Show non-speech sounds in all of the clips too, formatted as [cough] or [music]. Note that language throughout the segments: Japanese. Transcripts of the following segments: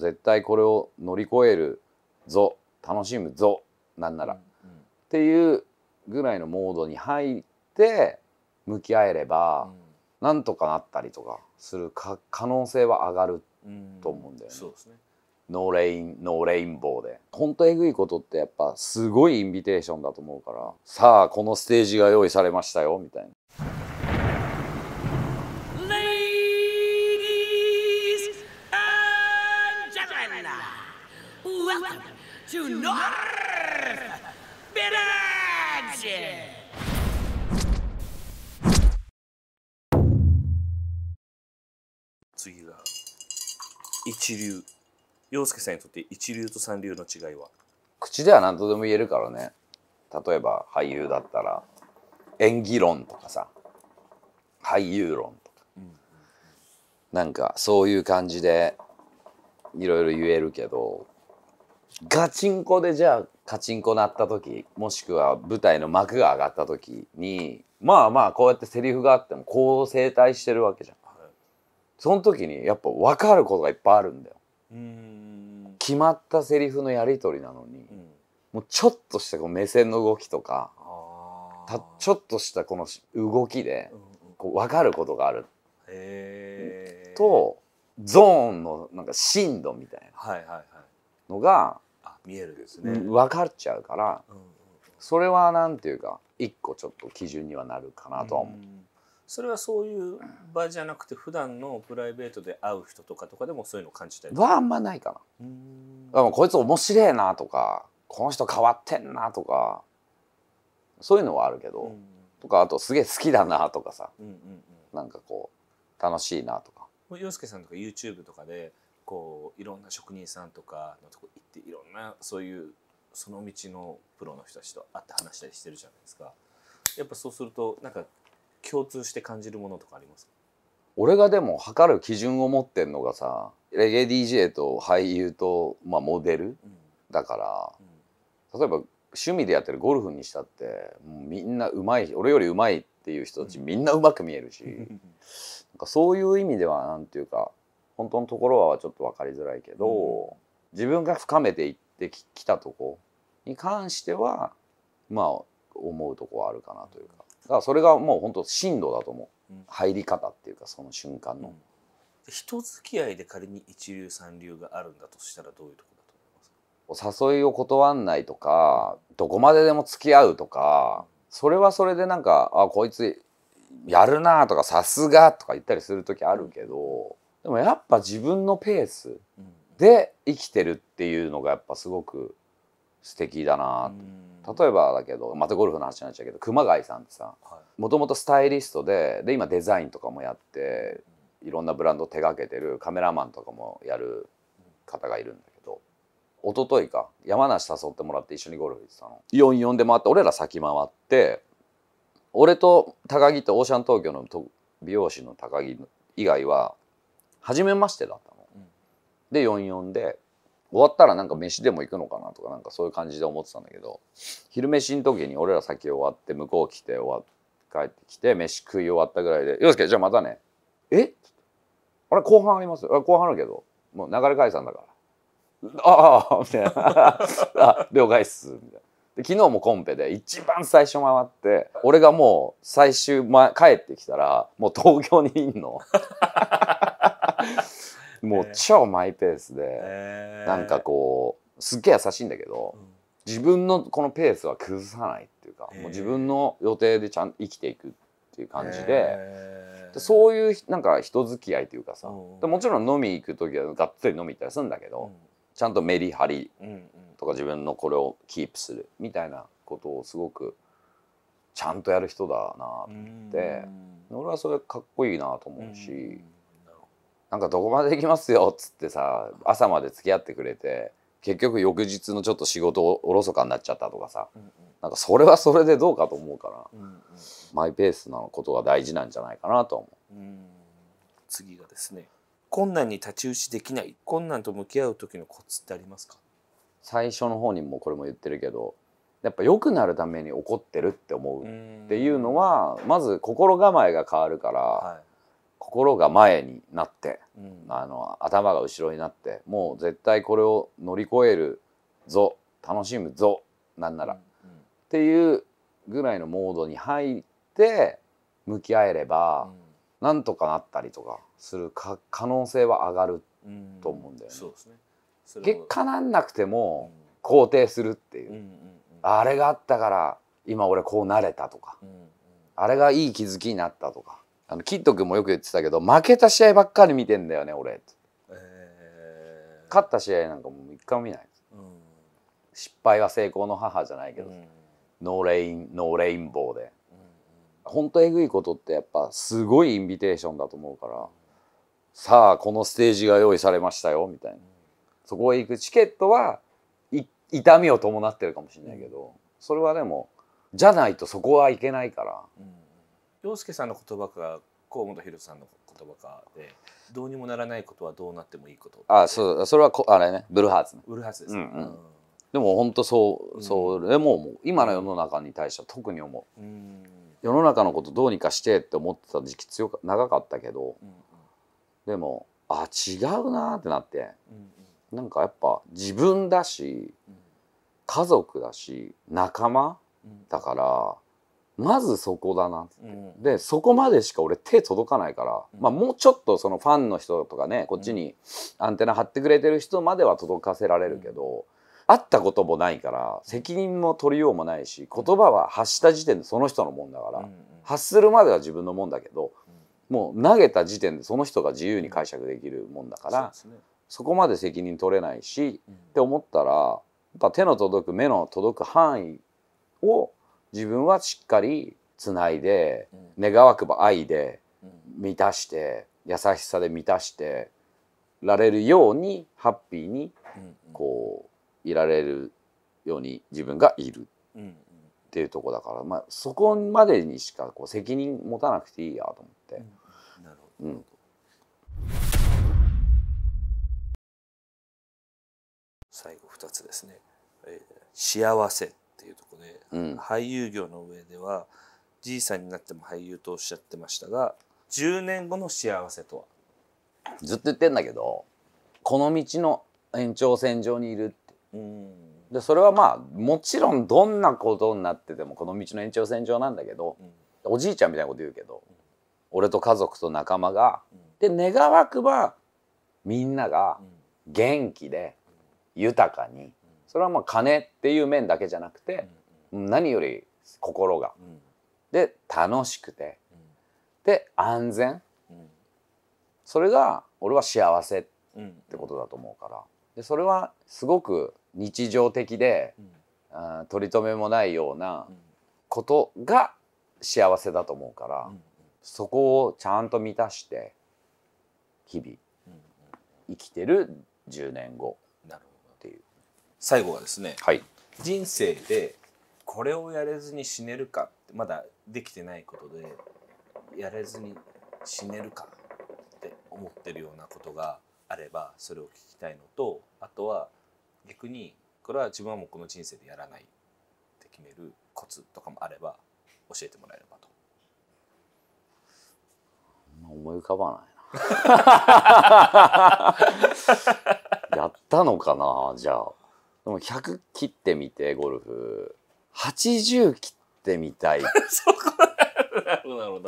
絶対これを乗り越えるぞ楽しむぞなんなら、っていうぐらいのモードに入って向き合えれば、うなんとかなったりとかするか可能性は上がると思うんだよね。でノーレインノーレインボーでんとえぐいことってやっぱすごいインビテーションだと思うからさあこのステージが用意されましたよみたいな。Welcome to North Village! 次が一流洋介さんにとって一流と三流の違いは口では何とでも言えるからね例えば俳優だったら演技論とかさ俳優論とか、うん、なんかそういう感じでいろいろ言えるけどガチンコでじゃあカチンコなった時もしくは舞台の幕が上がった時にまあまあこうやってセリフがあってもこう整体してるわけじゃん。その時にやっぱ分かることがいっぱいあるんだよ。決まったセリフのやり取りなのに、うん、もうちょっとしたこう目線の動きとかたちょっとしたこの動きでこう分かることがある。とゾーンのなんか深度みたいなのが。はいはいはい見えるですね、分かっちゃうから、それは何ていうか一個ちょっと基準にはなるかなと思う。それはそういう場じゃなくて普段のプライベートで会う人とかとかでもそういうの感じたりはあんまないかな。でもこいつ面白えなとかこの人変わってんなとかそういうのはあるけど、とかあとすげえ好きだなとかさ、うなんかこう楽しいなとか。洋介さんとか YouTube とかでこういろんな職人さんとかのとこ行っていろんなそういうその道のプロの人たちと会って話したりしてるじゃないですかやっぱそうするとなんか共通して感じるものとかありますか俺がでも測る基準を持ってんのがさレゲエ DJ と俳優と、まあ、モデル、うん、だから、うん、例えば趣味でやってるゴルフにしたってもうみんなうまい俺よりうまいっていう人たち、うん、みんなうまく見えるし [laughs] なんかそういう意味では何て言うか本当のところはちょっと分かりづらいけど、うん、自分が深めていってきたとこに関してはまあ思うとこはあるかなというかだからそれがもう本当震度だと思う、うん、入り方っていうかその瞬間の、うん、人付き合いで仮に一流三流があるんだとしたらどういうとこだと思いますか誘いを断んないとかどこまででも付き合うとかそれはそれでなんかあこいつやるなとかさすがとか言ったりする時あるけどでもやっぱ自分のペースで生きてるっていうのがやっぱすごく素敵だな例えばだけどまたゴルフの話になっちゃうけど熊谷さんってさもともとスタイリストでで今デザインとかもやっていろんなブランド手がけてるカメラマンとかもやる方がいるんだけど一昨日か山梨誘ってもらって一緒にゴルフ行ってたの44で回って俺ら先回って俺と高木とオーシャン東京の美容師の高木以外は初めましてだったの。うん、で44で終わったらなんか飯でも行くのかなとかなんかそういう感じで思ってたんだけど昼飯の時に俺ら先終わって向こう来て終わ帰ってきて飯食い終わったぐらいで「洋介じゃあまたね」えっあれ後半あります後半あるけどもう流れ解散だからああみたいな「[laughs] あ了解っす」みたいな。で昨日もコンペで一番最初回って俺がもう最終、ま、帰ってきたらもう東京にいんの。もう超マイペースで、えー、なんかこうすっげえ優しいんだけど、うん、自分のこのペースは崩さないっていうか、えー、もう自分の予定でちゃんと生きていくっていう感じでえー、でそういうなんか人付き合いというかさ、うん、もちろん飲み行く時はがっつり飲み行ったりするんだけど、うん、ちゃんとメリハリとか自分のこれをキープするみたいなことをすごくちゃんとやる人だなって、俺はそれかっこいいなと思うし。なんかどこまで行きますよっつってさ朝まで付き合ってくれて結局翌日のちょっと仕事をおろそかになっちゃったとかさ、うんうん、なんかそれはそれでどうかと思うから、うんうん、マイペースなことが大事なんじゃないかなと思う。うん次がですね困難に太刀打ちできない困難と向き合う時のコツってありますか最初の方にもこれも言ってるけどやっぱ良くなるために怒ってるって思うっていうのはまず心構えが変わるから、はい、心が前になって、うん、あの頭が後ろになってもう絶対これを乗り越えるぞ楽しむぞなんなら、うんうん、っていうぐらいのモードに入って向き合えれば、うん、なんとかなったりとかするか可能性は上がると思うんだよね。うん、ね結果なんなくても肯定するっていう、うんうんうん、あれがあったから今俺こうなれたとか、うんうん、あれがいい気づきになったとかあのキッド君もよく言ってたけど負けた試合ばっかり見てんだよね俺、えー、勝った試合なんかもう一回も見ない、うん、失敗は成功の母じゃないけど、うん、ノーレインノーレインボーで、うん、本当えぐいことってやっぱすごいインビテーションだと思うから、さあこのステージが用意されましたよみたいな、そこへ行くチケットは痛みを伴ってるかもしれないけど、それはでもじゃないとそこはいけないから。洋介さんの言葉か河本博さんの言葉かでどうにもならないことはどうなってもいいことあそうそれはこあれねブルーハーツ、ね、ブルーハーツです、ね、うん、うん、でも本当そうそれももう今の世の中に対しては特に思う、うん、世の中のことどうにかしてって思ってた時期強長かったけど、うんうん、でもあ違うなってなって、うんうん、なんかやっぱ自分だし、家族だし仲間だから、まずそこだなって、うん、でそこまでしか俺手届かないから、うん、まあ、もうちょっとそのファンの人とかねこっちにアンテナ張ってくれてる人までは届かせられるけど、会ったこともないから責任も取りようもないし言葉は発した時点でその人のもんだから、発するまでは自分のもんだけど、もう投げた時点でその人が自由に解釈できるもんだから、そね、そこまで責任取れないし、って思ったらやっぱ手の届く目の届く範囲を自分はしっかりつないで、願わくば愛で満たして優しさで満たしてられるようにハッピーにこういられるように自分がいるっていうとこだから、まあ、そこまでにしかこう責任持たなくていいやと思って。最後2つですね、えー、幸せっていうとこで、うん、俳優業の上ではじいさんになっても俳優とおっしゃってましたが10年後の幸せとはずっと言ってんだけどこの道の延長線上にいるってでそれはまあもちろんどんなことになっててもこの道の延長線上なんだけど、うん、おじいちゃんみたいなこと言うけど、うん、俺と家族と仲間が、で願わくばみんなが元気で豊かにそれはまあ金っていう面だけじゃなくて、何より心が、で楽しくて、で安全、それが俺は幸せってことだと思うから、でそれはすごく日常的で、うん、取り留めもないようなことが幸せだと思うから、そこをちゃんと満たして日々生きてる10年後。最後はですね、はい、人生でこれをやれずに死ねるかってまだできてないことでやれずに死ねるかって思ってるようなことがあればそれを聞きたいのとあとは逆にこれは自分はもうこの人生でやらないって決めるコツとかもあれば教えてもらえればと。思い浮かばないな [laughs] やったのかなじゃあ。でも100切ってみてゴルフ80切ってみたい [laughs] っ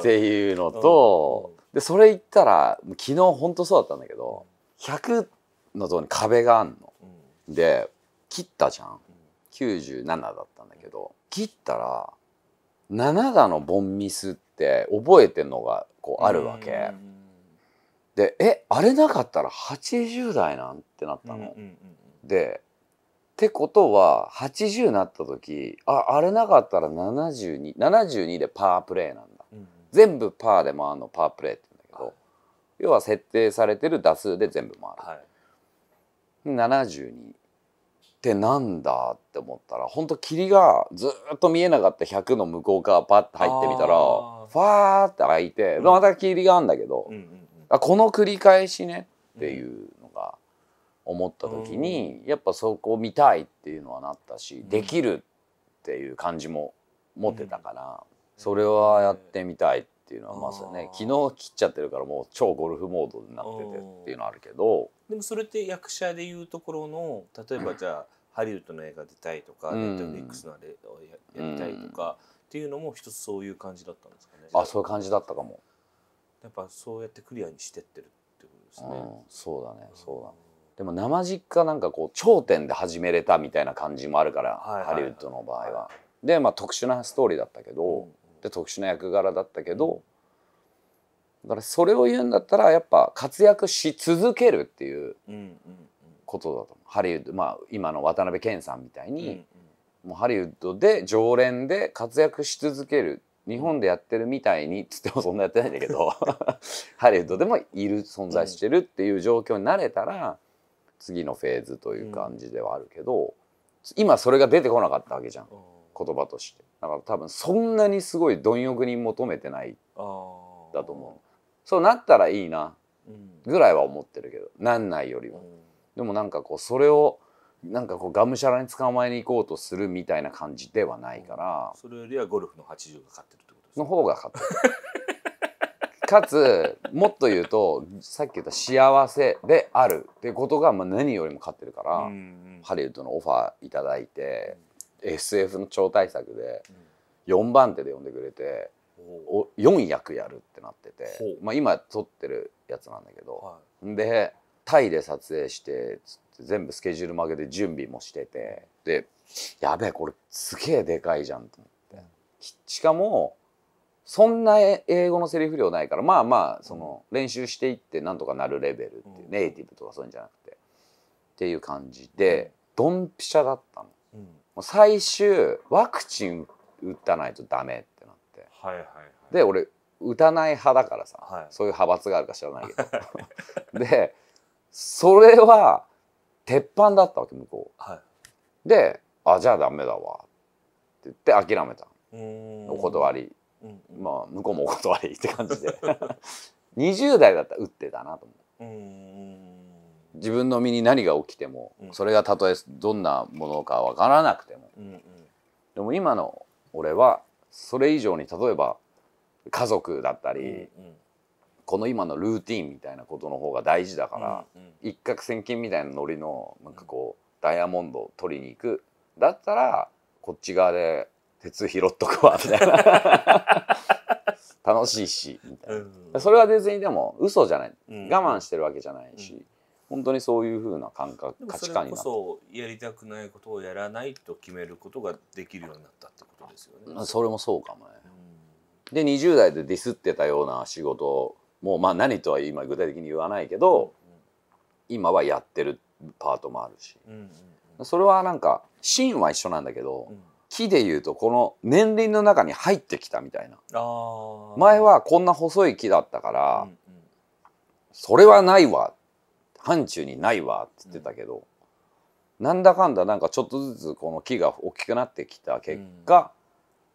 ていうのと、でそれ言ったら昨日本当そうだったんだけど100のとこに壁があんの。で切ったじゃん97だったんだけど切ったら7打のボンミスって覚えてんのがこうあるわけ。でえあれなかったら80代なんてなったの。でってことは80になった時ああれなかったら7272 72でパープレイなんだ、うん、全部パーで回るのパープレイって言うんだけど、はい、要は設定されてる打数で全部回る、はい、72ってなんだって思ったら本当霧がずっと見えなかった100の向こう側パッて入ってみたらファーって開いて、うん、また霧があるんだけど、うんうんうん、あこの繰り返しねっていう思った時にやっぱそこ見たいっていうのはなったし、できるっていう感じも持ってたから、それはやってみたいっていうのはまさね昨日切っちゃってるからもう超ゴルフモードになっててっていうのはあるけどでもそれって役者でいうところの例えばじゃあ、ハリウッドの映画出たいとか、ネットフリックスのあれをやりたいとか、っていうのも一つそういう感じだったんですかね。あ、そういう感じだったかも。やっぱそうやってクリアにしてってるってことですね。そうだね、そうだね。でも生実家なんかこう頂点で始めれたみたいな感じもあるから、はいはいはい、ハリウッドの場合は。で、まあ、特殊なストーリーだったけど、うん、で特殊な役柄だったけど、だからそれを言うんだったらやっぱ活躍し続けるっていうことだと思う、うんうん、ハリウッド、まあ、今の渡辺謙さんみたいに、うんうん、もうハリウッドで常連で活躍し続ける日本でやってるみたいにつってもそんなやってないんだけど [laughs] ハリウッドでもいる存在してるっていう状況になれたら。次のフェーズという感じではあるけど、今それが出てこなかったわけじゃん言葉としてだから多分そんなにすごい貪欲に求めてないだと思うそうなったらいいなぐらいは思ってるけどなんないよりも、でもなんかこうそれをなんかこうがむしゃらに捕まえに行こうとするみたいな感じではないから、それよりはゴルフの80が勝ってるってことですの方が勝ってる [laughs] かつもっと言うとさっき言った幸せであるっていうことが、まあ、何よりも勝ってるから、うんうん、ハリウッドのオファー頂いて、うん、SF の超大作で4番手で呼んでくれて、うん、4役やるってなってて、まあ、今撮ってるやつなんだけど、はい、でタイで撮影して全部スケジュール負けで準備もしててでやべえこれすげえでかいじゃんと思って。しかもそんな英語のセリフ量ないからまあまあその練習していってなんとかなるレベルっていう、ネイティブとかそういうんじゃなくてっていう感じでドンピシャだったの。うん、もう最終ワクチン打たないとダメってなって、はいはいはい、で俺打たない派だからさ、はい、そういう派閥があるか知らないけど [laughs] でそれは鉄板だったわけ向こう、はい、で「あじゃあダメだわ」って言って諦めたお断りまあ向こうもお断りって感じで20 [laughs] 代だったら打ってたなと思う自分の身に何が起きてもそれがたとえどんなものかわからなくてもでも今の俺はそれ以上に例えば家族だったりこの今のルーティンみたいなことの方が大事だから一攫千金みたいなノリのなんかこうダイヤモンドを取りに行くだったらこっち側で鉄拾っとくわみたいな [laughs] 楽しいしみたいな、うん、それは別にでも嘘じゃない、うん、我慢してるわけじゃないし、うん、本当にそういうふうな感覚価値観になってそやりたくないことをやらないと決めることができるようになったってことですよね。それもそうかもね、で20代でディスってたような仕事もうまあ何とは今具体的に言わないけど、今はやってるパートもあるし、うんうんうん、それはなんか芯は一緒なんだけど、うん木でいうとこの年輪の中に入ってきたみたいな前はこんな細い木だったから、うんうん、それはないわ範疇にないわって言ってたけど、うん、なんだかんだなんかちょっとずつこの木が大きくなってきた結果、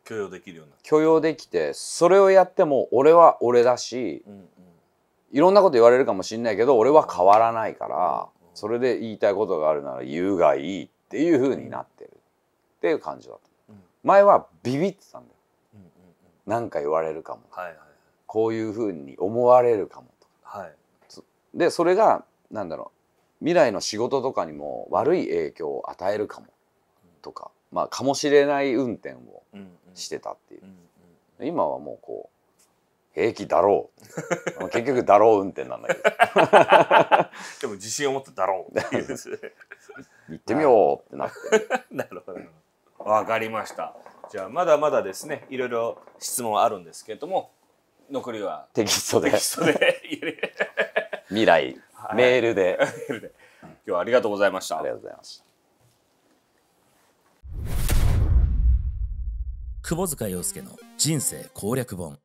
うん、許容できるような許容できてそれをやっても俺は俺だし、うんうん、いろんなこと言われるかもしんないけど俺は変わらないから、それで言いたいことがあるなら言うがいいっていうふうになってる。っていう感じだった、前はビビってたんだよ、うなんか言われるかも、はいはい、こういうふうに思われるかもとか、はい、でそれがなんだろう未来の仕事とかにも悪い影響を与えるかもとか、まあかもしれない運転をしてたっていう、今はもうこう平気だろう [laughs] 結局だろう運転なんだけどでも自信を持ってだろう [laughs] 行ってみようってなって [laughs] なるほどわかりましたじゃあまだまだですねいろいろ質問あるんですけれども残りはテキストでテキストで未来、はい、メールで今日はありがとうございましたありがとうございますた窪塚洋介の人生攻略本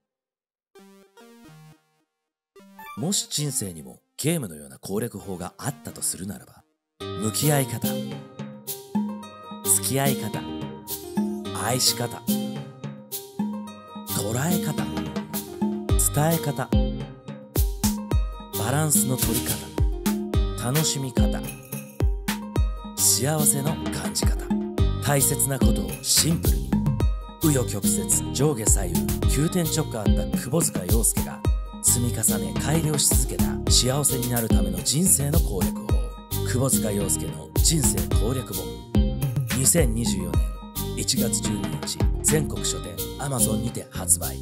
もし人生にもゲームのような攻略法があったとするならば向き合い方付き合い方愛し方捉え方伝え方バランスの取り方楽しみ方幸せの感じ方大切なことをシンプルに紆余曲折上下左右急転直下あった窪塚洋介が積み重ね改良し続けた幸せになるための人生の攻略法窪塚洋介の人生攻略本2024年1月12日全国書店 Amazon にて発売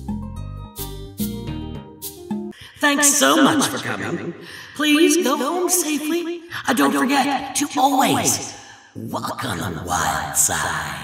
Thanks so much for coming. Please go home safely. And don't forget to always walk on the wild side.